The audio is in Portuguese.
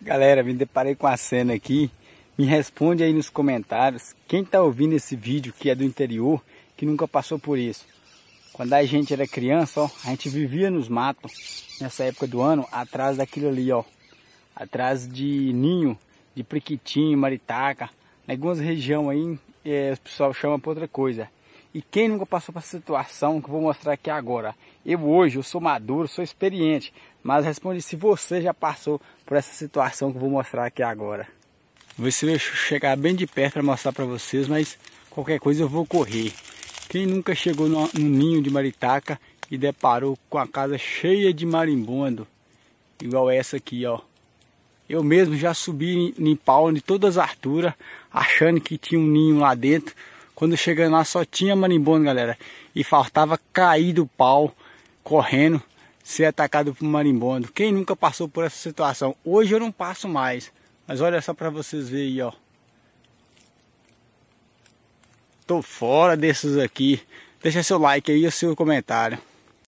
Galera, me deparei com a cena aqui. Me responde aí nos comentários quem está ouvindo esse vídeo que é do interior, que nunca passou por isso. Quando a gente era criança, ó, a gente vivia nos matos, nessa época do ano, atrás daquilo ali, ó. Atrás de ninho, de priquitinho, maritaca. Em algumas regiões aí, é, o pessoal chama para outra coisa. E quem nunca passou por essa situação que eu vou mostrar aqui agora? Eu hoje, eu sou maduro, sou experiente, mas responde se você já passou por essa situação que eu vou mostrar aqui agora. Vou se eu chegar bem de perto para mostrar para vocês, mas qualquer coisa eu vou correr. Quem nunca chegou no, no ninho de maritaca e deparou com a casa cheia de marimbondo, igual essa aqui, ó. Eu mesmo já subi em, em pau de todas as alturas, achando que tinha um ninho lá dentro, quando chegando lá só tinha marimbondo, galera. E faltava cair do pau, correndo, ser atacado por marimbondo. Quem nunca passou por essa situação? Hoje eu não passo mais. Mas olha só para vocês verem aí, ó. Tô fora desses aqui. Deixa seu like aí e seu comentário.